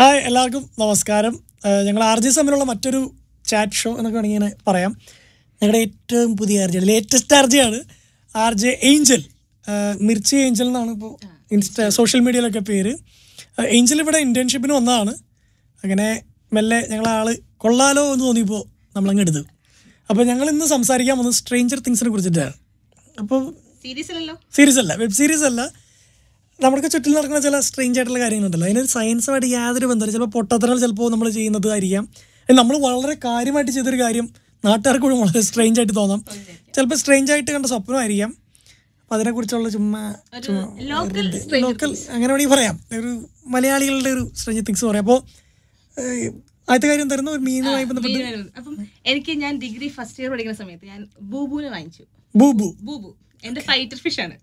hi എല്ലാവർക്കും നമസ്കാരം ഞങ്ങൾ ആർ ജി തമ്മിലുള്ള മറ്റൊരു ചാറ്റ് ഷോ എന്നൊക്കെ വേണമെങ്കിൽ ഇങ്ങനെ പറയാം ഞങ്ങളുടെ ഏറ്റവും പുതിയ ആർ ജി ലേറ്റസ്റ്റ് ആർ ആണ് R J Angel Mirchi Angel എന്നാണ് ഇപ്പോൾ ഇൻസ്റ്റ സോഷ്യൽ മീഡിയയിലൊക്കെ പേര് ഏഞ്ചൽ ഇവിടെ ഇൻറ്റേൺഷിപ്പിന് വന്നതാണ് അങ്ങനെ മെല്ലെ ഞങ്ങൾ ആൾ കൊള്ളാലോ എന്ന് തോന്നിയപ്പോൾ നമ്മളങ്ങ് എടുത്തു അപ്പോൾ ഞങ്ങൾ ഇന്ന് സംസാരിക്കാൻ പോകുന്നത് സ്ട്രേഞ്ചർ തിങ്സിനെ കുറിച്ചിട്ടാണ് അപ്പോൾ സീരീസ് അല്ല വെബ് സീരീസ് അല്ല നമ്മുടെ ചുറ്റിൽ നടക്കുന്ന ചില സ്ട്രേഞ്ച് ആയിട്ടുള്ള കാര്യങ്ങളുണ്ടല്ലോ അതിന് സയൻസുമായിട്ട് യാതൊരു ബന്ധമില്ല ചിലപ്പോൾ പൊട്ടത്തരം ചിലപ്പോൾ നമ്മൾ ചെയ്യുന്നത് ചെയ്യുന്നതായിരിക്കാം നമ്മൾ വളരെ കാര്യമായിട്ട് ചെയ്തൊരു കാര്യം നാട്ടുകാർക്ക് കൂടി വളരെ സ്ട്രേഞ്ച് ആയിട്ട് തോന്നാം ചിലപ്പോൾ സ്ട്രേഞ്ച് ആയിട്ട് കണ്ട സ്വപ്നമായിരിക്കാം അപ്പം അതിനെ കുറിച്ചുള്ള ചുമ്മാ ലോക്കൽ അങ്ങനെ വേണമെങ്കിൽ പറയാം ഒരു മലയാളികളുടെ ഒരു സ്ട്രേഞ്ച് തിങ്സ് പറയാം അപ്പോൾ ആദ്യത്തെ കാര്യം തരുന്ന ഒരു മീനുമായി ബന്ധപ്പെട്ട് അപ്പം എനിക്ക് ഞാൻ ഡിഗ്രി ഫസ്റ്റ് ഇയർ പഠിക്കുന്ന സമയത്ത് ഞാൻ ബൂബുവിനെ വാങ്ങിച്ചു ബൂബു ബൂബു എന്റെ ഫൈറ്റർ ഫിഷ് ആണ്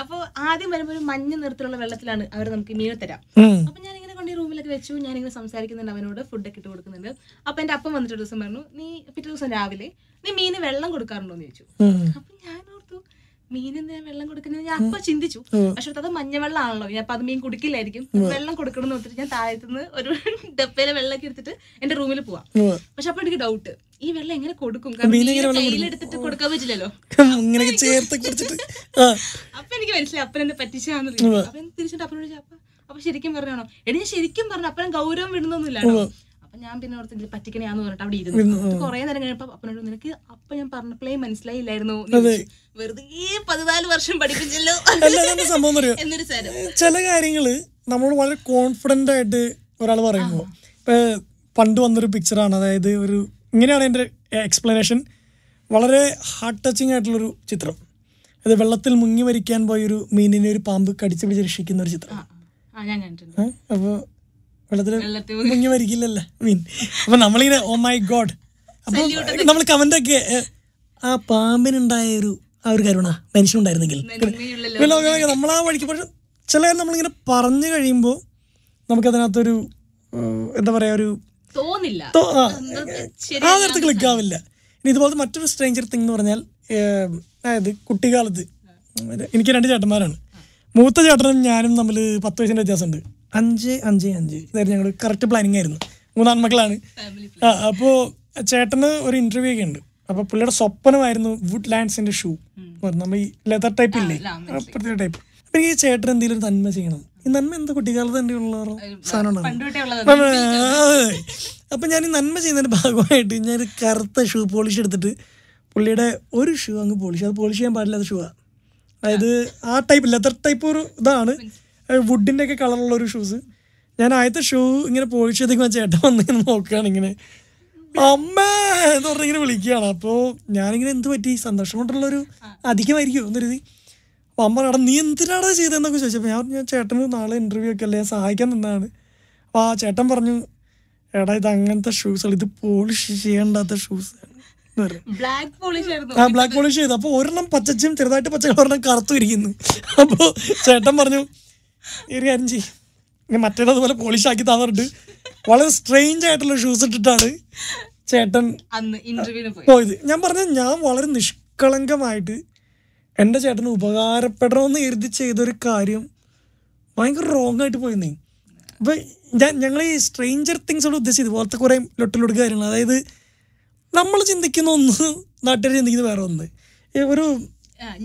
അപ്പൊ ആദ്യം വരുമ്പോൾ ഒരു മഞ്ഞ നിറത്തിലുള്ള വെള്ളത്തിലാണ് അവർ നമുക്ക് മീനെ തരാം അപ്പൊ ഞാൻ ഇങ്ങനെ കൊണ്ട് റൂമിലൊക്കെ വെച്ചു ഞാൻ ഇങ്ങനെ സംസാരിക്കുന്നുണ്ട് അവനോട് ഫുഡൊക്കെ ഇട്ട് കൊടുക്കുന്നുണ്ട് അപ്പൊ എന്റെ അപ്പം വന്നിട്ട് ഒരു ദിവസം പറഞ്ഞു നീ പിറ്റേ ദിവസം രാവിലെ നീ മീന് വെള്ളം കൊടുക്കാറുണ്ടോ എന്ന് ചോദിച്ചു അപ്പൊ ഞാൻ ഓർത്തു മീനിന് വെള്ളം കൊടുക്കുന്നത് ഞാൻ അപ്പൊ ചിന്തിച്ചു പക്ഷെ അത് മഞ്ഞ ആണല്ലോ ഞാൻ അപ്പൊ അത് മീൻ കുടിക്കില്ലായിരിക്കും വെള്ളം കൊടുക്കണം എന്ന് ഞാൻ താഴത്തുനിന്ന് ഒരു ഡപ്പയിലെ വെള്ളമൊക്കെ എടുത്തിട്ട് എന്റെ റൂമിൽ പോവാം പക്ഷെ അപ്പൊ എനിക്ക് ഡൗട്ട് ഈ വെള്ളം എങ്ങനെ കൊടുക്കും കയ്യിലെടുത്തിട്ട് കൊടുക്കാൻ പറ്റില്ലല്ലോ ഇങ്ങനെ ചേർത്ത് കുടിച്ചിട്ട് അപ്പൊ എനിക്ക് മനസ്സിലായി അപ്പൻ എന്നെ പറ്റിച്ചാന്ന് അപ്പൊ തിരിച്ചിട്ട് അപ്പനോട് അപ്പൊ അപ്പൊ ശരിക്കും പറഞ്ഞാണോ എടി ഞാൻ ശരിക്കും പറഞ്ഞു അപ്പനെ ഗൗരവം വിടുന്നൊന്നുമില്ല ഞാൻ പിന്നെ ഓർത്ത് ഇതിൽ പറഞ്ഞിട്ട് അവിടെ ഇരുന്നു കുറെ നേരം കഴിഞ്ഞപ്പോ അപ്പനോട് നിനക്ക് അപ്പൊ ഞാൻ പറഞ്ഞപ്പോഴേ മനസ്സിലായില്ലായിരുന്നു വെറുതെ പതിനാല് വർഷം പഠിപ്പിച്ചല്ലോ എന്നൊരു ചില കാര്യങ്ങള് നമ്മൾ വളരെ കോൺഫിഡന്റ് ആയിട്ട് ഒരാൾ പറയുമ്പോ പണ്ട് വന്നൊരു പിക്ചറാണ് അതായത് ഒരു ഇങ്ങനെയാണ് എൻ്റെ എക്സ്പ്ലനേഷൻ വളരെ ഹാർട്ട് ടച്ചിങ് ആയിട്ടുള്ളൊരു ചിത്രം അത് വെള്ളത്തിൽ മുങ്ങി മരിക്കാൻ പോയൊരു മീനിനെ ഒരു പാമ്പ് കടിച്ചു പിടിച്ച് രക്ഷിക്കുന്ന ഒരു ചിത്രം അപ്പോൾ വെള്ളത്തിൽ മുങ്ങി മരിക്കില്ലല്ലേ മീൻ അപ്പോൾ നമ്മളിങ്ങനെ ഓ മൈ ഗോഡ് അപ്പോൾ നമ്മൾ കമന്റൊക്കെ ആ പാമ്പിനുണ്ടായ ഒരു ആ ഒരു കരുണ മനുഷ്യനുണ്ടായിരുന്നെങ്കിൽ നമ്മൾ ആ വഴിക്ക് പക്ഷെ ചില നമ്മളിങ്ങനെ പറഞ്ഞു കഴിയുമ്പോൾ നമുക്കതിനകത്തൊരു എന്താ പറയാ ഒരു ക്ലിക്കാവില്ല ആ നേരത്തെ ക്ലിക്കാവില്ല ഇനി ഇതുപോലത്തെ മറ്റൊരു സ്ട്രേഞ്ചർ തിങ് എന്ന് പറഞ്ഞാൽ അതായത് കുട്ടിക്കാലത്ത് എനിക്ക് രണ്ട് ചേട്ടന്മാരാണ് മൂത്ത ചേട്ടനും ഞാനും തമ്മിൽ പത്ത് വയസ്സിൻ്റെ വ്യത്യാസമുണ്ട് അഞ്ച് അഞ്ച് അഞ്ച് ഇതായിരുന്നു ഞങ്ങൾ കറക്റ്റ് പ്ലാനിങ് ആയിരുന്നു മൂന്നാൺ മക്കളാണ് ആ അപ്പോൾ ചേട്ടന് ഒരു ഇൻ്റർവ്യൂ ഒക്കെ ഉണ്ട് അപ്പോൾ പുള്ളിയുടെ സ്വപ്നമായിരുന്നു വുഡ് ലാൻഡ്സിന്റെ ഷൂ നമ്മൾ ഈ ലെതർ ടൈപ്പ് ഇല്ലേ പ്രത്യേക ടൈപ്പ് അപ്പോൾ ചേട്ടൻ എന്തെങ്കിലും തന്മ ചെയ്യണം ഈ നന്മ എന്താ കുട്ടിക്കാലത്ത് എൻ്റെ ഉള്ള സാധനമാണ് അപ്പൊ ഞാൻ ഈ നന്മ ചെയ്യുന്നതിന്റെ ഭാഗമായിട്ട് ഞാൻ കറുത്ത ഷൂ പോളിഷ് എടുത്തിട്ട് പുള്ളിയുടെ ഒരു ഷൂ അങ്ങ് പോളിഷ് അത് പോളിഷ് ചെയ്യാൻ പാടില്ല പാടില്ലാത്ത ഷൂവാണ് അതായത് ആ ടൈപ്പ് ലെതർ ടൈപ്പ് ഒരു ഇതാണ് വുഡിന്റെ ഒക്കെ കളറുള്ള ഒരു ഷൂസ് ഞാൻ ആദ്യത്തെ ഷൂ ഇങ്ങനെ പോളിഷ് ചെയ്തേക്കുമ്പോൾ ചേട്ടൻ വന്നിങ്ങനെ നോക്കുകയാണ് ഇങ്ങനെ അമ്മ എന്ന് പറഞ്ഞിങ്ങനെ വിളിക്കുകയാണ് അപ്പോൾ ഞാനിങ്ങനെ എന്ത് പറ്റി സന്തോഷം കൊണ്ടുള്ളൊരു അധികമായിരിക്കും എന്നൊരു അപ്പോൾ അമ്മ എടാ നീ എന്തിനാണ് ചെയ്തതെന്നൊക്കെ ചോദിച്ചപ്പോൾ ഞാൻ പറഞ്ഞു ചേട്ടന് നാളെ ഇൻ്റർവ്യൂ ഒക്കെ അല്ലേ സഹായിക്കാൻ നിന്നാണ് അപ്പോൾ ആ ചേട്ടൻ പറഞ്ഞു എടാ ഇത് അങ്ങനത്തെ ഷൂസാണ് ഇത് പോളിഷ് ചെയ്യേണ്ടാത്ത ഷൂസ് ആ ബ്ലാക്ക് പോളിഷ് ചെയ്തു അപ്പോൾ ഒരെണ്ണം പച്ചച്ചും ചെറുതായിട്ട് പച്ച ഒരെണ്ണം കറുത്തും ഇരിക്കുന്നു അപ്പോൾ ചേട്ടൻ പറഞ്ഞു അഞ്ചി കാര്യം ചെയ്യും മറ്റേതതുപോലെ പോളിഷ് ആക്കി താന്നിട്ട് വളരെ സ്ട്രെയിഞ്ച് ആയിട്ടുള്ള ഷൂസ് ഇട്ടിട്ടാണ് ചേട്ടൻ പോയത് ഞാൻ പറഞ്ഞു ഞാൻ വളരെ നിഷ്കളങ്കമായിട്ട് എൻ്റെ ചേട്ടന് ഉപകാരപ്പെടണമെന്ന് കരുതി ചെയ്തൊരു കാര്യം ഭയങ്കര റോങ് ആയിട്ട് പോയിന്നേ അപ്പോൾ ഞാൻ ഞങ്ങൾ ഈ സ്ട്രേഞ്ചർ തിങ്സോട് ഉദ്ദേശിച്ചത് ഇതുപോലത്തെ കുറേ ലൊട്ടിലൊടുക്കുക കാര്യങ്ങൾ അതായത് നമ്മൾ ചിന്തിക്കുന്ന ഒന്ന് നാട്ടുകാർ ചിന്തിക്കുന്നത് വേറെ ഒന്ന് ഒരു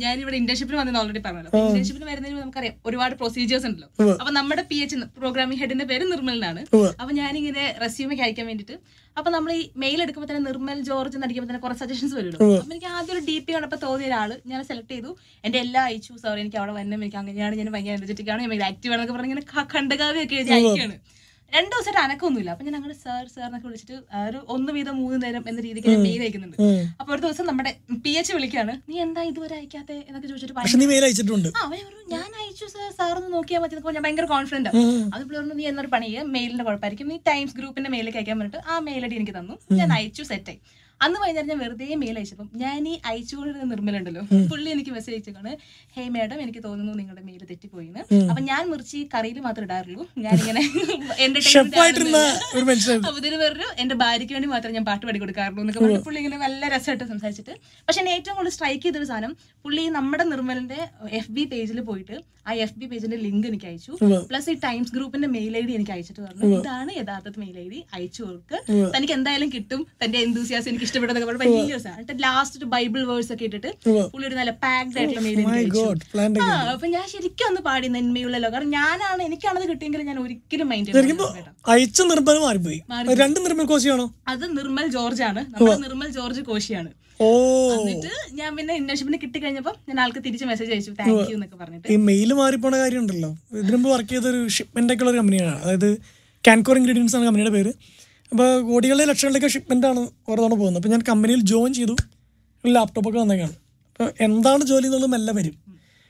ഞാനിവിടെ ഇന്റേൺഷിപ്പിൽ വന്നത് ഓൾറെഡി പറഞ്ഞല്ലോ ഇന്റേൺഷിപ്പിൽ വരുന്നതിന് നമുക്കറിയാം ഒരുപാട് പ്രൊസീജിയേഴ്സ് ഉണ്ടല്ലോ അപ്പൊ നമ്മുടെ പി എച്ച് പ്രോഗ്രാമിംഗ് ഹെഡിന്റെ പേര് നിർമ്മലിനാണ് അപ്പൊ ഞാനിങ്ങനെ റെസ്യൂമൊക്കെ അയക്കാൻ വേണ്ടിട്ട് അപ്പൊ നമ്മൾ ഈ മെയിൽ എടുക്കുമ്പോൾ തന്നെ നിർമ്മൽ ജോർജ് എന്ന് അടിക്കുമ്പോൾ തന്നെ കുറെ സജഷൻസ് വരുള്ളൂ അപ്പൊ എനിക്ക് ആദ്യം ഒരു ഡി പി കണ്ടപ്പോൾ തോന്നിയ ഒരാൾ ഞാൻ സെലക്ട് ചെയ്തു എന്റെ എല്ലാ അയച്ചു സോറി എനിക്ക് അവിടെ വന്നു എനിക്ക് അങ്ങനെയാണ് ഞാൻ ഭയങ്കര എനർജറ്റിക് ആണ് ഭയങ്കര ആക്റ്റീവ് ആണെന്നൊക്കെ പറഞ്ഞാൽ ഇങ്ങനെ കണ്ടകാവ്യൊക്കെ എഴുതി രണ്ടു ദിവസമായിട്ട് അനക്കൊന്നുമില്ല അപ്പൊ ഞാൻ അങ്ങനെ സാർ സാർ എന്നൊക്കെ വിളിച്ചിട്ട് ഒരു ഒന്ന് വീതം മൂന്ന് നേരം എന്ന രീതിക്ക് മെയിൽ അയക്കുന്നുണ്ട് അപ്പൊ ഒരു ദിവസം നമ്മുടെ പി എച്ച് വിളിക്കാണ് നീ എന്താ ഇതുവരെ അയക്കാത്തെ എന്നൊക്കെ ചോദിച്ചിട്ട് ഞാൻ അയച്ചു സാർ സാർ ഒന്ന് നോക്കിയാൽ മതി ഞാൻ ഭയങ്കര കോൺഫിഡന്റ് അത് പറഞ്ഞു നീ എന്നൊരു പണി ചെയ്യുക മെയിലിന്റെ കുഴപ്പമായിരിക്കും നീ ടൈംസ് ഗ്രൂപ്പിന്റെ മെയിലേക്ക് അയക്കാൻ പറഞ്ഞിട്ട് ആ മെയിൽ ഐ എനിക്ക് തന്നു ഞാൻ അയച്ചു സെറ്റായി അന്ന് വൈകുന്നേരം ഞാൻ വെറുതെ മെയിൽ അയച്ചപ്പോൾ ഞാൻ ഈ അയച്ചുകൊണ്ടിരുന്ന നിർമ്മലുണ്ടല്ലോ പുള്ളി എനിക്ക് മെസ്സേജ് അയച്ചേക്കാണ് ഹേ മാഡം എനിക്ക് തോന്നുന്നു നിങ്ങളുടെ മെയിൽ തെറ്റിപ്പോയിന്ന് അപ്പൊ ഞാൻ മുറിച്ച് കറിയിൽ മാത്രം ഇടാറുള്ളൂ ഞാനിങ്ങനെ അപ്പൊ ഇതിന് പറഞ്ഞു എന്റെ ഭാര്യയ്ക്ക് വേണ്ടി മാത്രമേ ഞാൻ പാട്ട് പാടി കൊടുക്കാറുള്ളൂ എന്നൊക്കെ പറഞ്ഞു പുള്ളി ഇങ്ങനെ നല്ല രസമായിട്ട് സംസാരിച്ചിട്ട് പക്ഷെ എന്നെ ഏറ്റവും കൂടുതൽ സ്ട്രൈക്ക് ചെയ്തൊരു സാധനം പുള്ളി നമ്മുടെ നിർമ്മലിന്റെ എഫ് ബി പേജിൽ പോയിട്ട് ആ എഫ് ബി പേജിന്റെ ലിങ്ക് എനിക്ക് അയച്ചു പ്ലസ് ഈ ടൈംസ് ഗ്രൂപ്പിന്റെ മെയിൽ ഐ ഡി എനിക്ക് അയച്ചിട്ട് പറഞ്ഞു ഇതാണ് യഥാർത്ഥ മെയിൽ ഐ ഡി അയച്ചു കൊടുക്കുക തനിക്ക് എന്തായാലും കിട്ടും തന്റെ എന്തൂസിയാസ് എനിക്ക് ഇഷ്ടപ്പെട്ടത് വലിയ എന്നിട്ട് ലാസ്റ്റ് ബൈബിൾ വേഴ്സ് ഒക്കെ ഇട്ടിട്ട് പുള്ളി ഒരു നല്ല പാക്ഡ് ആയിട്ടുള്ള oh മെയിൻ അപ്പൊ ഞാൻ ശരിക്കും ഒന്ന് പാടി നന്മയുള്ള ലോകം ഞാനാണ് എനിക്കാണത് കിട്ടിയെങ്കിലും ഞാൻ ഒരിക്കലും മൈൻഡ് അയച്ച നിർമ്മൽ മാറിപ്പോയി രണ്ട് നിർമ്മൽ കോശിയാണോ അത് നിർമ്മൽ ജോർജ് ആണ് നമ്മുടെ നിർമ്മൽ ജോർജ് കോശിയാണ് എന്നിട്ട് ഞാൻ പിന്നെ ഇന്റേൺഷിപ്പിന് കിട്ടിക്കഴിഞ്ഞപ്പോ ഞാൻ ആൾക്ക് തിരിച്ച് മെസ്സേജ് അയച്ചു താങ്ക് യു എന്നൊക്കെ പറഞ്ഞിട്ട് ഈ മെയിൽ മാറിപ്പോണ കാര്യം ഉണ്ടല്ലോ ഇതിനുമ്പ് വർക്ക് ചെയ്ത ഒരു ഷിപ്മെന്റ് ഒക്കെ ഉള്ള കമ്പനിയാണ് അതായത് കാൻകോർ ഇൻഗ്രീഡിയൻസ് ആണ് കമ്പനിയുടെ പേര് അപ്പോൾ കോടികളിലെ ലക്ഷങ്ങളിലൊക്കെ ആണ് ഓരോ തവണ പോകുന്നത് അപ്പോൾ ഞാൻ കമ്പനിയിൽ ജോയിൻ ചെയ്തു ലാപ്ടോപ്പൊക്കെ വന്നേക്കാണ് അപ്പോൾ എന്താണ് ജോലി എന്നുള്ളത് മെല്ലെ വരും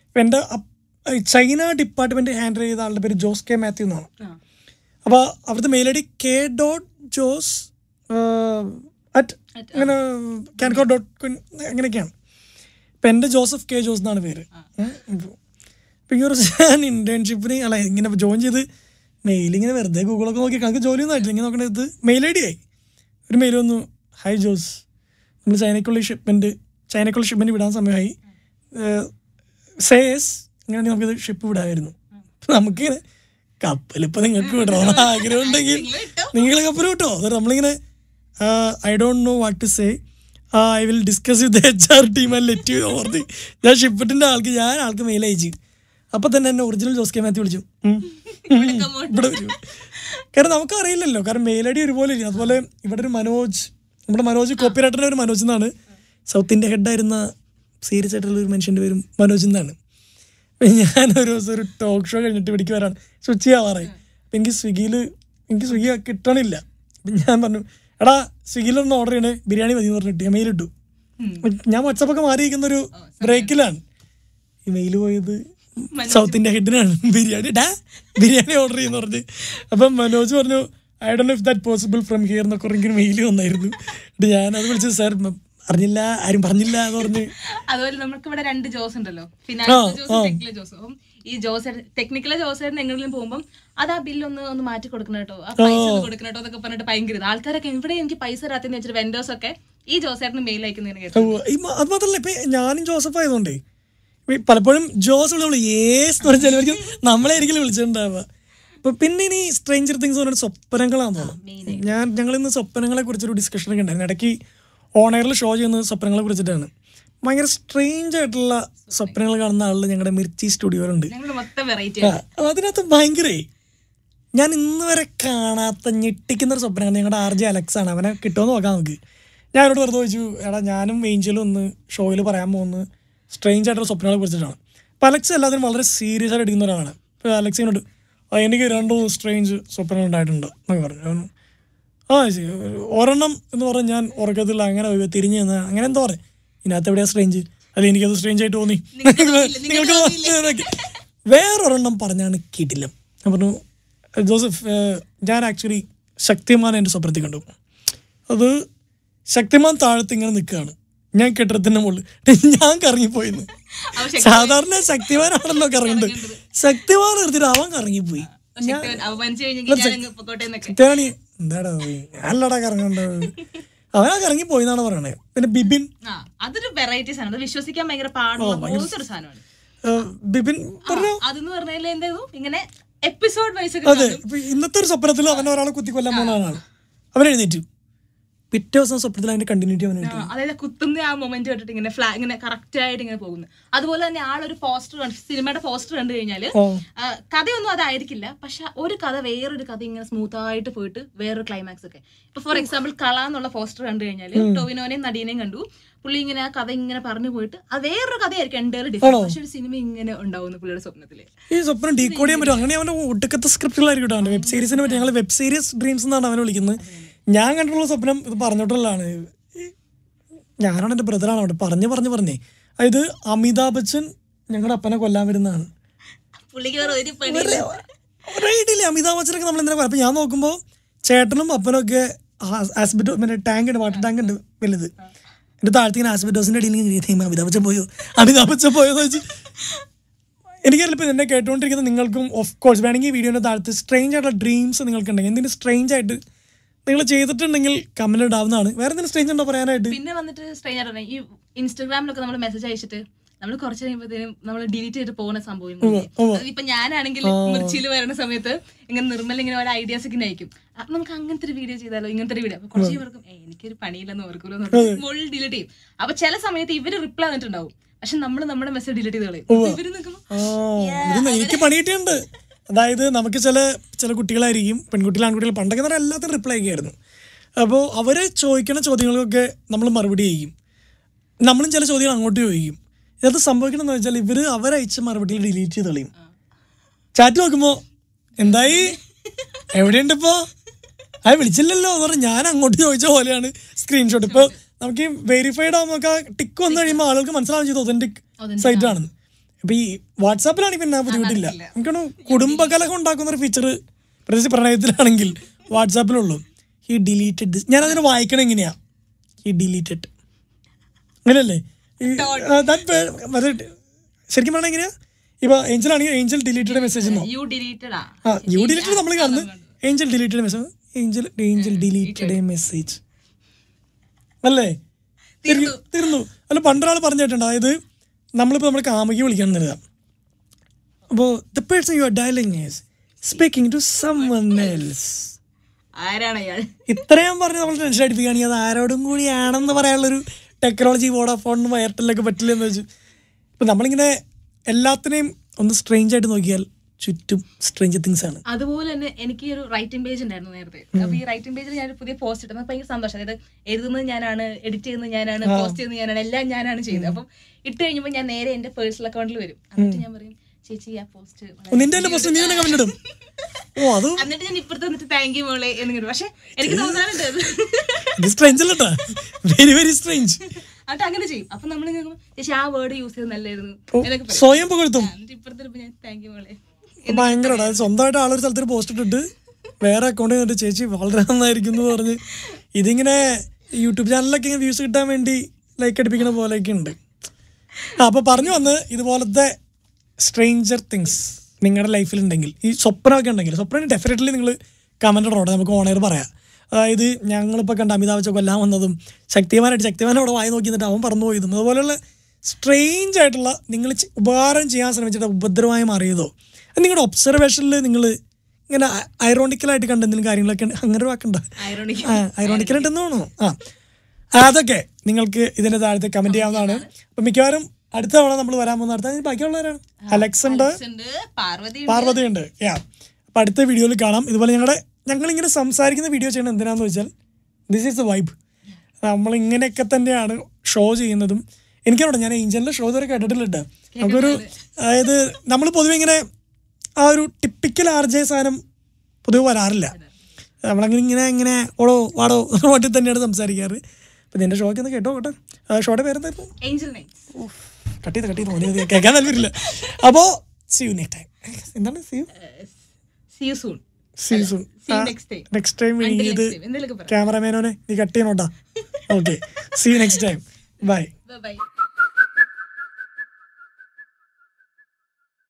അപ്പോൾ എൻ്റെ ചൈന ഡിപ്പാർട്ട്മെൻറ്റ് ഹാൻഡിൽ ചെയ്ത ആളുടെ പേര് ജോസ് കെ മാത്യു എന്നാണ് അപ്പോൾ അവിടുത്തെ mail I D K dot Jose at അങ്ങനെ കാൻകോ ഡോട്ട് അങ്ങനെയൊക്കെയാണ് ഇപ്പം എൻ്റെ ജോസഫ് കെ ജോസ് എന്നാണ് പേര് അപ്പം ഈ ഒരു ഞാൻ ഇൻറ്റേൺഷിപ്പിന് അല്ല ഇങ്ങനെ ജോയിൻ ചെയ്ത് മെയിൽ ഇങ്ങനെ വെറുതെ ഗൂഗിളൊക്കെ നോക്കി കണക്ക് ജോലി ഒന്നും ആയിട്ടില്ല ഇങ്ങനെ നോക്കേണ്ടത് മെയിൽ ഐ ഡി ആയി ഒരു മെയിൽ വന്നു ഹൈ ജോസ് നമ്മൾ ചൈനയ്ക്കുള്ള ഷിപ്മെൻറ്റ് ചൈനയ്ക്കുള്ള ഷിപ്മെൻറ്റ് വിടാൻ സമയമായി സേസ് ഇങ്ങനെ നമുക്കിത് ഷിപ്പ് വിടാമായിരുന്നു നമുക്കിങ്ങനെ കപ്പലിപ്പോൾ നിങ്ങൾക്ക് വിടണം ആഗ്രഹം ഉണ്ടെങ്കിൽ നിങ്ങൾ കപ്പൽ വിട്ടോ അതായത് നമ്മളിങ്ങനെ I don't know what to say I will discuss with H R team and let you ഓർത്തി ഞാൻ ഷിപ്പിട്ടിൻ്റെ ആൾക്ക് ഞാൻ ആൾക്ക് മെയിൽ അയച്ചു അപ്പൊ തന്നെ എന്നെ ഒറിജിനൽ ജോസ് കെ മാത്യു വിളിച്ചു ഇവിടെ വരൂ കാരണം നമുക്ക് അറിയില്ലല്ലോ കാരണം മേലടി ഒരുപോലെ ഇല്ല അതുപോലെ ഇവിടെ ഒരു മനോജ് നമ്മുടെ മനോജ് കോപ്പിറൈറ്ററിന്റെ ഒരു മനോജ് എന്നാണ് സൗത്ത് ഇന്ത്യ ഹെഡായിരുന്ന സീരിയസ് ആയിട്ടുള്ള ഒരു മനുഷ്യന്റെ പേരും മനോജ് എന്നാണ് ഞാൻ ഒരു ദിവസം ഒരു ടോക്ക് ഷോ കഴിഞ്ഞിട്ട് ഇവിടേക്ക് വരാണ് സ്വിച്ച് ചെയ്യാറായി എനിക്ക് സ്വിഗ്ഗിയിൽ എനിക്ക് സ്വിഗ്ഗി കിട്ടണില്ല ഞാൻ പറഞ്ഞു എടാ ഒന്ന് ഓർഡർ ചെയ്യണേ ബിരിയാണി മതി എന്ന് പറഞ്ഞിട്ട് ഞാൻ ഇട്ടു ഞാൻ വാട്സപ്പൊക്കെ മാറിയിരിക്കുന്ന ഒരു ബ്രേക്കിലാണ് ഈ മെയിൽ പോയത് സൗത്ത് ഇന്ത്യ ഹെഡിനാണ് ബിരിയാണി ഡാ ബിരിയാണി ഓർഡർ ചെയ്യുന്ന പറഞ്ഞ് അപ്പം മനോജ് പറഞ്ഞു I do if that possible from here എന്നൊക്കെ എനിക്ക് മെയിൽ വന്നായിരുന്നു ഞാൻ ഞാനത് വിളിച്ചത് സാർ അറിഞ്ഞില്ല ആരും പറഞ്ഞില്ല എന്ന് പറഞ്ഞ് അതുപോലെ നമുക്ക് ഇവിടെ രണ്ട് ജോസ് ഉണ്ടല്ലോ ജോസ് ടെക്നിക്കൽ ജോസ് ഈ ജോസ് ടെക്നിക്കൽ ജോസ് എങ്ങനെയും പോകുമ്പോൾ അത് ആ ബില്ല് ഒന്ന് ഒന്ന് മാറ്റി കൊടുക്കണം കേട്ടോ ആ പൈസ കൊടുക്കണം കേട്ടോ എന്നൊക്കെ പറഞ്ഞിട്ട് ഭയങ്കര ആൾക്കാരൊക്കെ എവിടെ എനിക്ക് പൈസ തരാത്തെന്ന് വെച്ചിട്ട് വെൻഡേഴ്സ് ഒക്കെ ഈ ജോസേട്ടന് മെയിൽ കേട്ടോ അത് മാത്രല്ലേ ഞാനും ജോസഫ് ആയതുകൊണ്ടേ പലപ്പോഴും ജോസ് വിളി ഏസ് എന്ന് പറഞ്ഞാൽ ചിലവർക്കും നമ്മളെ ആയിരിക്കും വിളിച്ചിട്ടുണ്ടാവുക അപ്പൊ പിന്നെ ഇനി സ്ട്രേഞ്ചർ തിങ്സ് പറഞ്ഞ സ്വപ്നങ്ങളാന്ന് തോന്നുന്നു ഞാൻ ഞങ്ങൾ ഇന്ന് സ്വപ്നങ്ങളെ കുറിച്ചൊരു ഡിസ്കഷൻ ഒക്കെ ഉണ്ടായിരുന്നു ഇടയ്ക്ക് ഓണറിൽ ഷോ ചെയ്യുന്ന സ്വപ്നങ്ങളെ കുറിച്ചിട്ടാണ് ഭയങ്കര സ്ട്രേഞ്ച് ആയിട്ടുള്ള സ്വപ്നങ്ങൾ കാണുന്ന ആളില് ഞങ്ങളുടെ മിർച്ചി സ്റ്റുഡിയോയിലുണ്ട് അതിനകത്ത് ഭയങ്കര ഞാൻ ഇന്ന് വരെ കാണാത്ത ഞെട്ടിക്കുന്ന ഒരു സ്വപ്നങ്ങൾ ഞങ്ങളുടെ ആർ ജെ അലക്സ് ആണ് അവനെ കിട്ടുമെന്ന് നോക്കാം നമുക്ക് ഞാൻ അവരോട് വെറുതെ ചോദിച്ചു എടാ ഞാനും ഏഞ്ചലും ഒന്ന് ഷോയിൽ പറയാൻ പോകുന്നു സ്ട്രെയിഞ്ച് ആയിട്ടുള്ള സ്വപ്നങ്ങൾ കുറിച്ചിട്ടാണ് അപ്പോൾ അലക്സ് എല്ലാത്തിനും വളരെ സീരിയസ് ആയിട്ട് എടുക്കുന്ന ഒരാളാണ് ഇപ്പോൾ അലക്സിനോട് എനിക്ക് രണ്ട് മൂന്ന് സ്ട്രെയിഞ്ച് സ്വപ്നങ്ങൾ ഉണ്ടായിട്ടുണ്ട് എന്നൊക്കെ പറഞ്ഞു ആ ഒരെണ്ണം എന്ന് പറഞ്ഞാൽ ഞാൻ ഉറക്കത്തിൽ അങ്ങനെ തിരിഞ്ഞു നിന്ന് അങ്ങനെ എന്താ പറയുക ഇതിനകത്ത് എവിടെയാ സ്ട്രെയിഞ്ച് അല്ലെ എനിക്കത് സ്ട്രെയിഞ്ച് ആയിട്ട് തോന്നി നിങ്ങൾക്ക് വേറൊരെണ്ണം പറഞ്ഞാണ് കിടിലം ഞാൻ പറഞ്ഞു ജോസഫ് ഞാൻ ആക്ച്വലി ശക്തിമാൻ എൻ്റെ സ്വപ്നത്തിൽ കണ്ടു അത് ശക്തിമാൻ താഴത്ത് ഇങ്ങനെ നിൽക്കുകയാണ് ഞാൻ കെട്ടിടത്തിന്റെ മുകളിൽ ഞാൻ കറങ്ങിപ്പോയിന്ന് സാധാരണ ശക്തിമാനാണല്ലോ കറങ്ങുന്നത് ശക്തിമാൻ എടുത്തിട്ട് അവൻ കറങ്ങിപ്പോയി ശക്തിമാണി എന്താടാ അല്ലടാ കറങ്ങണ്ട അവനാ കറങ്ങി പോയിന്നാണ് പറയണേ പിന്നെ ബിബിൻ അതൊരു വെറൈറ്റി സാധനം വിശ്വസിക്കാൻ ഭയങ്കര പാടുള്ള സാധനമാണ് ബിബിൻ അതെന്ന് പറഞ്ഞാൽ എന്തായിരുന്നു ഇങ്ങനെ എപ്പിസോഡ് വൈസ് അതെ ഇന്നത്തെ ഒരു സ്വപ്നത്തിൽ അവൻ ഒരാളെ കുത്തിക്കൊല്ലാൻ പോകുന്ന അവൻ എഴുന്നേറ്റു പിറ്റേ ദിവസം സ്വപ്നത്തിൽ അതിന്റെ കണ്ടിന്യൂറ്റി അവന് അതായത് കുത്തുന്ന ആ മൊമെന്റ് കണ്ടിട്ട് ഇങ്ങനെ ഫ്ലാ ഇങ്ങനെ കറക്റ്റ് ആയിട്ട് ഇങ്ങനെ പോകുന്നു അതുപോലെ തന്നെ ആളൊരു പോസ്റ്റർ സിനിമയുടെ പോസ്റ്റർ കണ്ടു കഴിഞ്ഞാൽ കഥയൊന്നും അതായിരിക്കില്ല പക്ഷെ ഒരു കഥ വേറൊരു കഥ ഇങ്ങനെ സ്മൂത്ത് ആയിട്ട് പോയിട്ട് വേറൊരു ക്ലൈമാക്സ് ഒക്കെ ഇപ്പൊ ഫോർ എക്സാമ്പിൾ കള എന്നുള്ള പോസ്റ്റർ കണ്ടു കഴിഞ്ഞാൽ ടോവിനോനെയും നടീനെയും കണ്ടു പുള്ളി ഇങ്ങനെ ആ കഥ ഇങ്ങനെ പറഞ്ഞു പോയിട്ട് അത് വേറൊരു കഥയായിരിക്കും എൻ്റെ ഡിഫറെന്റ് പക്ഷെ ഒരു സിനിമ ഇങ്ങനെ ഉണ്ടാവുന്നു പുള്ളിയുടെ സ്വപ്നത്തില് ഈ സ്വപ്നം ഡീകോഡ് ചെയ്യാൻ പറ്റും അങ്ങനെ ഒടുക്കത്തെ സ്ക്രിപ്റ്റുകളായിരിക്കും വെബ് സീരീസിനെ പറ്റി ഞങ്ങൾ വെബ് സീരീസ് ഡ്രീംസ് എന്നാണ് അവനെ വിളിക്കുന്നത് ഞാൻ കണ്ടിട്ടുള്ള സ്വപ്നം ഇത് പറഞ്ഞിട്ടുള്ളതാണ് ഞാനാണ് എൻ്റെ ബ്രദറാണ് അവിടെ പറഞ്ഞ് പറഞ്ഞ് പറഞ്ഞേ അതായത് അമിതാഭ് ബച്ചൻ ഞങ്ങളുടെ അപ്പനെ കൊല്ലാൻ വരുന്നതാണ് റൈഡില്ലേ അമിതാഭ് ബച്ചനൊക്കെ നമ്മൾ എന്തിനാ അപ്പം ഞാൻ നോക്കുമ്പോൾ ചേട്ടനും അപ്പനൊക്കെ ആസ്ബിറ്റോ പിന്നെ ടാങ്ക് ഉണ്ട് വാട്ടർ ടാങ്ക് ഉണ്ട് വലുത് എൻ്റെ താഴത്തേക്ക് ആസ്ബിറ്റോസിൻ്റെ ഇടയിൽ ഇങ്ങനെ അമിതാഭ് ബച്ചൻ പോയോ അമിതാഭ് ബച്ചൻ പോയോ എന്ന് വെച്ച് എനിക്കറിയില്ല ഇപ്പോൾ എന്നെ കേട്ടുകൊണ്ടിരിക്കുന്ന നിങ്ങൾക്കും ഓഫ് കോഴ്സ് വേണമെങ്കിൽ വീഡിയോൻ്റെ താഴത്ത് സ്ട്രേഞ്ച് ആയിട്ടുള്ള ഡ്രീംസ് നിങ്ങൾക്കുണ്ടെങ്കിൽ എന്തെങ്കിലും സ്ട്രേഞ്ച് ആയിട്ട് നിങ്ങൾ ചെയ്തിട്ടുണ്ടെങ്കിൽ കമന്റ് ഉണ്ടാവുന്നതാണ് വേറെ എന്തെങ്കിലും സ്ട്രേഞ്ച് ഉണ്ടോ പറയാനായിട്ട് പിന്നെ വന്നിട്ട് സ്ട്രേഞ്ച് ഈ ഇൻസ്റ്റാഗ്രാമിലൊക്കെ നമ്മൾ മെസ്സേജ് അയച്ചിട്ട് നമ്മൾ കുറച്ച് കഴിയുമ്പോഴത്തേനും നമ്മൾ ഡിലീറ്റ് ചെയ്തിട്ട് പോകുന്ന സംഭവം ഇപ്പൊ ഞാനാണെങ്കിൽ മിർച്ചിയിൽ വരുന്ന സമയത്ത് ഇങ്ങനെ നിർമ്മൽ ഇങ്ങനെ ഓരോ ഐഡിയാസ് ഒക്കെ അയക്കും അപ്പൊ നമുക്ക് അങ്ങനത്തെ ഒരു വീഡിയോ ചെയ്താലോ ഇങ്ങനത്തെ ഒരു വീഡിയോ കുറച്ച് പേർക്കും എനിക്കൊരു പണിയില്ലെന്ന് ഓർക്കുമല്ലോ ഫുൾ ഡിലീറ്റ് ചെയ്യും അപ്പൊ ചില സമയത്ത് ഇവര് റിപ്ലൈ വന്നിട്ടുണ്ടാവും പക്ഷെ നമ്മൾ നമ്മുടെ മെസ്സേജ് ഡിലീറ്റ് ചെയ്ത് കളയും ഇവര് നിൽക്കുമ്പോ എനിക്ക് അതായത് നമുക്ക് ചില ചില കുട്ടികളായിരിക്കും പെൺകുട്ടികൾ ആൺകുട്ടികൾ പണ്ടൊക്കെ തന്നെ എല്ലാത്തിനും റിപ്ലൈ ഒക്കെയായിരുന്നു അപ്പോൾ അവർ ചോദിക്കുന്ന ചോദ്യങ്ങൾക്കൊക്കെ നമ്മൾ മറുപടി ചെയ്യും നമ്മളും ചില ചോദ്യങ്ങൾ അങ്ങോട്ട് ചോദിക്കും ഇത് സംഭവിക്കണമെന്ന് വെച്ചാൽ ഇവർ അവരയച്ച മറുപടി ഡിലീറ്റ് ചെയ്ത് കളയും ചാറ്റ് നോക്കുമ്പോൾ എന്തായി എവിടെയുണ്ട് ഇപ്പോൾ അത് വിളിച്ചില്ലല്ലോ എന്ന് പറഞ്ഞാൽ ഞാൻ അങ്ങോട്ട് ചോദിച്ച പോലെയാണ് സ്ക്രീൻഷോട്ട് ഇപ്പോൾ നമുക്ക് വെരിഫൈഡ് ആകുമ്പോൾ ടിക്ക് വന്നു കഴിയുമ്പോൾ ആളുകൾക്ക് മനസ്സിലാവും ചെയ്ത് ഒതന്റിക് സൈറ്റ് ആണെന്ന് ഇപ്പൊ ഈ വാട്സാപ്പിലാണ് പിന്നെ ബുദ്ധിമുട്ടില്ല എനിക്കാണ് കുടുംബകലഹം ഉണ്ടാക്കുന്ന ഒരു ഫീച്ചർ പ്രത്യേകിച്ച് പ്രണയത്തിലാണെങ്കിൽ വാട്സാപ്പിലുള്ളൂ ഹി ഡിലീറ്റഡ് ഞാൻ അതിനെ വായിക്കണം എങ്ങനെയാ ഹി ഡിലീറ്റഡ് അങ്ങനെയല്ലേ ശരിക്കും പറഞ്ഞാൽ എങ്ങനെയാ ഇപ്പൊ ഏഞ്ചൽ ആണെങ്കിൽ Angel deleted message you deleted നമ്മൾ കാണുന്നത് Angel deleted message Angel Angel deleted message അല്ലേ തീർന്നു അല്ല പണ്ടൊരാൾ പറഞ്ഞിട്ടുണ്ട് അതായത് നമ്മളിപ്പോൾ നമ്മുടെ കാമുകി വിളിക്കണം എന്നില്ല അപ്പോൾ the person you are dialing is speaking to someone else ഇത്രയും പറഞ്ഞ് നമ്മൾ ടെൻഷൻ അടിപ്പിക്കുകയാണെങ്കിൽ അത് ആരോടും കൂടിയാണെന്ന് പറയാനുള്ളൊരു ടെക്നോളജി വോഡാഫോണിനും എയർടെലിനൊക്കെ പറ്റില്ലെന്ന് വെച്ചു ഇപ്പം നമ്മളിങ്ങനെ എല്ലാത്തിനെയും ഒന്ന് സ്ട്രെയിഞ്ചായിട്ട് നോക്കിയാൽ ചുറ്റും സ്ട്രേഞ്ച് തിങ്സ് ആണ് അതുപോലെ തന്നെ എനിക്ക് ഒരു റൈറ്റിംഗ് പേജ് ഉണ്ടായിരുന്നു നേരത്തെ അപ്പൊ ഈ റൈറ്റിംഗ് പേജിൽ ഞാൻ പുതിയ പോസ്റ്റ് ഇട്ടു ഭയങ്കര സന്തോഷം അതായത് എഴുതുന്നത് ഞാനാണ് എഡിറ്റ് ചെയ്യുന്നത് ഞാനാണ് പോസ്റ്റ് ചെയ്യുന്നത് ഞാനാണ് എല്ലാം ഞാനാണ് ചെയ്യുന്നത് അപ്പം ഇട്ട് കഴിയുമ്പോൾ ഞാൻ നേരെ എന്റെ പേഴ്സണൽ അക്കൗണ്ടിൽ വരും എന്നിട്ട് ഞാൻ പറയും ചേച്ചി ആ പോസ്റ്റ് നിന്റെ പോസ്റ്റ് നീ കമന്റ് ഇടും ഓ അത് എന്നിട്ട് ഞാൻ ഇപ്പുറത്ത് വന്നിട്ട് താങ്ക് യു മോളെ എന്നിട്ട് പക്ഷെ എനിക്ക് തോന്നാറുണ്ട് സ്ട്രേഞ്ച് അല്ലട്ടാ വെരി വെരി സ്ട്രേഞ്ച് എന്നിട്ട് അങ്ങനെ ചെയ്യും അപ്പൊ നമ്മൾ ചേച്ചി ആ വേർഡ് യൂസ് ചെയ്ത് നല്ലായിരുന്നു സ്വയം പുകഴ്ത്തും ഇപ്പുറത്ത് ഞാൻ താങ്ക് യു മോളെ ഭയങ്കര സ്വന്തമായിട്ട് ആളൊരു സ്ഥലത്തൊരു പോസ്റ്റ് ഇട്ടിട്ട് വേറെ അക്കൗണ്ടിൽ നിന്ന് ചേച്ചി വളരെ നന്നായിരിക്കും എന്ന് പറഞ്ഞ് ഇതിങ്ങനെ യൂട്യൂബ് ചാനലിലൊക്കെ ഇങ്ങനെ വ്യൂസ് കിട്ടാൻ വേണ്ടി ലൈക്ക് അടിപ്പിക്കുന്ന പോലെയൊക്കെ ഉണ്ട് അപ്പോൾ പറഞ്ഞു വന്ന് ഇതുപോലത്തെ സ്ട്രേഞ്ചർ തിങ്സ് നിങ്ങളുടെ ലൈഫിൽ ഉണ്ടെങ്കിൽ ഈ സ്വപ്നമൊക്കെ ഉണ്ടെങ്കിൽ സ്വപ്നം ഡെഫിനറ്റ്ലി നിങ്ങൾ കമന്റ് ഇടണോട്ടെ നമുക്ക് ഓണയർ പറയാം അതായത് ഞങ്ങളിപ്പോൾ കണ്ട അമിതാഭ് ചോ കൊല്ലാൻ വന്നതും ശക്തിമാനായിട്ട് ശക്തിമാനെ അവിടെ വായി നോക്കി എന്നിട്ട് അവൻ പറഞ്ഞു പോയതും അതുപോലെയുള്ള സ്ട്രേഞ്ച് ആയിട്ടുള്ള നിങ്ങൾ ഉപകാരം ചെയ്യാൻ ശ്രമിച്ചിട്ട് ഉപദ്രവമായി മാറിയതോ നിങ്ങളുടെ ഒബ്സർവേഷനിൽ നിങ്ങൾ ഇങ്ങനെ ഐറോണിക്കലായിട്ട് കണ്ട എന്തെങ്കിലും കാര്യങ്ങളൊക്കെ അങ്ങനെ വാക്കണ്ട ഐറോണിക്കലായിട്ടെന്ന് തോന്നുന്നു ആ അതൊക്കെ നിങ്ങൾക്ക് ഇതിൻ്റെ താഴത്തെ കമൻറ്റ് ചെയ്യാവുന്നതാണ് അപ്പം മിക്കവാറും അടുത്ത തവണ നമ്മൾ വരാൻ പോകുന്ന അടുത്ത ബാക്കിയുള്ളവരാണ് അലക്സ് ഉണ്ട് പാർവതി ഉണ്ട് യാ അപ്പം അടുത്ത വീഡിയോയിൽ കാണാം ഇതുപോലെ ഞങ്ങളുടെ ഞങ്ങളിങ്ങനെ സംസാരിക്കുന്ന വീഡിയോ ചെയ്യണം എന്തിനാന്ന് വെച്ചാൽ ദിസ് ഈസ് എ വൈബ് നമ്മളിങ്ങനെയൊക്കെ തന്നെയാണ് ഷോ ചെയ്യുന്നതും എനിക്കറിയാം ഞാൻ ഏഞ്ചലിൻ്റെ ഷോ ഇതുവരെ കേട്ടിട്ടില്ല നമുക്കൊരു അതായത് നമ്മൾ പൊതുവെ ഇങ്ങനെ ആ ഒരു ടിപ്പിക്കൽ ആർ ജെ സാധനം പൊതുവെ വരാറില്ല നമ്മളങ്ങനെ ഇങ്ങനെ ഇങ്ങനെ ഓടോ വാടോ മട്ടിൽ തന്നെയാണ് സംസാരിക്കാറ് അപ്പം നിന്റെ ഷോയ്ക്ക് ഒന്ന് കേട്ടോ കേട്ടോ ഷോയുടെ പേരെന്തായിരുന്നു കട്ടിയത് ചെയ്ത് കട്ട് കേൾക്കാൻ താല്പര്യമില്ല അപ്പോൾ സി യു നെക്സ്റ്റ് ടൈം എന്താണ് see you see you soon next time ഇത് ക്യാമറമാനോനെ നീ കട്ട് ചെയ്യണോട്ടാ okay see next time bye by